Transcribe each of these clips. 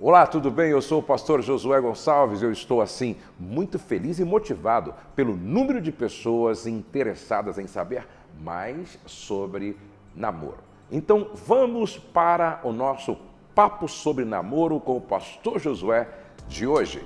Olá, tudo bem? Eu sou o pastor Josué Gonçalves. Eu estou assim muito feliz e motivado pelo número de pessoas interessadas em saber mais sobre namoro. Então, vamos para o nosso papo sobre namoro com o pastor Josué de hoje.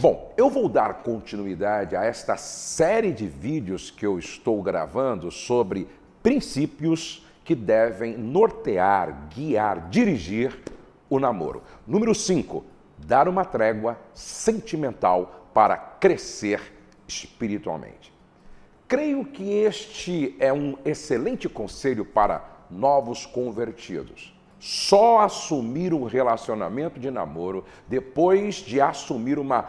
Bom, eu vou dar continuidade a esta série de vídeos que eu estou gravando sobre princípios que devem nortear, guiar, dirigir o namoro. Número 5, dar uma trégua sentimental para crescer espiritualmente. Creio que este é um excelente conselho para novos convertidos. Só assumir um relacionamento de namoro depois de assumir uma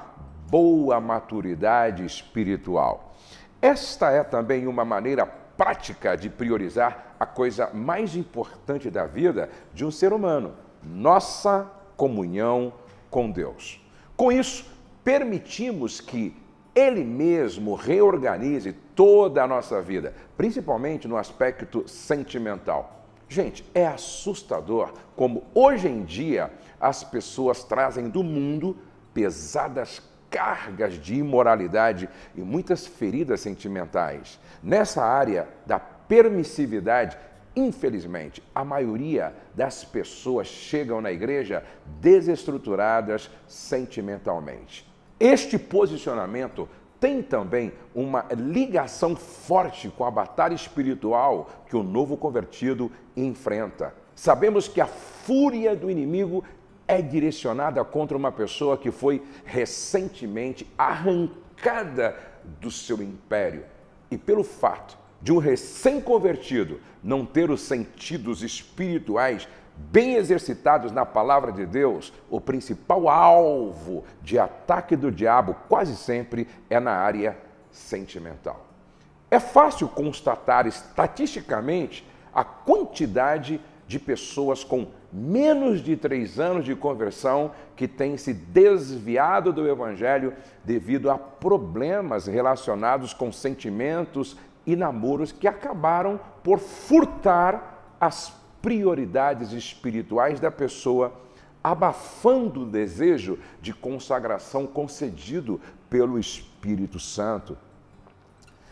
boa maturidade espiritual. Esta é também uma maneira prática de priorizar a coisa mais importante da vida de um ser humano: nossa comunhão com Deus. Com isso, permitimos que Ele mesmo reorganize toda a nossa vida, principalmente no aspecto sentimental. Gente, é assustador como hoje em dia as pessoas trazem do mundo pesadas cargas de imoralidade e muitas feridas sentimentais. Nessa área da permissividade, infelizmente, a maioria das pessoas chegam na igreja desestruturadas sentimentalmente. Este posicionamento tem também uma ligação forte com a batalha espiritual que o novo convertido enfrenta. Sabemos que a fúria do inimigo é direcionada contra uma pessoa que foi recentemente arrancada do seu império. E pelo fato de um recém-convertido não ter os sentidos espirituais bem exercitados na palavra de Deus, o principal alvo de ataque do diabo quase sempre é na área sentimental. É fácil constatar estatisticamente a quantidade de pessoas com menos de três anos de conversão que tem se desviado do Evangelho devido a problemas relacionados com sentimentos e namoros que acabaram por furtar as prioridades espirituais da pessoa, abafando o desejo de consagração concedido pelo Espírito Santo.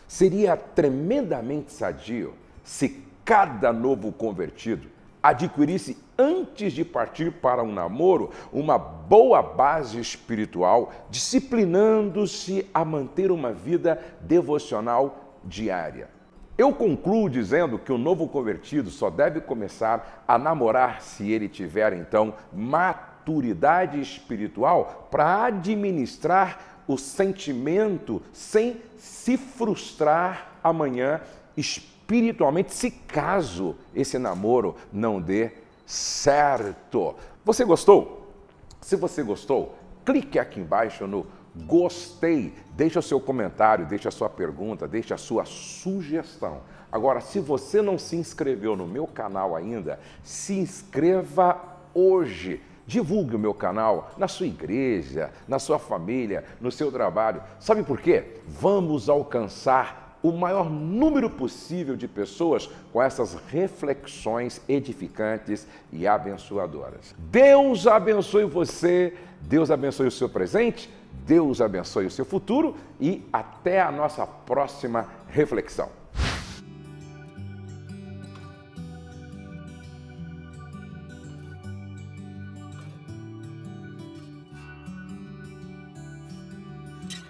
Seria tremendamente sadio se cada novo convertido adquirisse antes de partir para um namoro uma boa base espiritual, disciplinando-se a manter uma vida devocional diária. Eu concluo dizendo que o novo convertido só deve começar a namorar se ele tiver então maturidade espiritual para administrar o sentimento sem se frustrar amanhã espiritualmente espiritualmente, se caso esse namoro não dê certo. Você gostou? Se você gostou, clique aqui embaixo no gostei, deixa o seu comentário, deixa a sua pergunta, deixa a sua sugestão. Agora, se você não se inscreveu no meu canal ainda, se inscreva hoje. Divulgue o meu canal na sua igreja, na sua família, no seu trabalho. Sabe por quê? Vamos alcançar o maior número possível de pessoas com essas reflexões edificantes e abençoadoras. Deus abençoe você, Deus abençoe o seu presente, Deus abençoe o seu futuro e até a nossa próxima reflexão.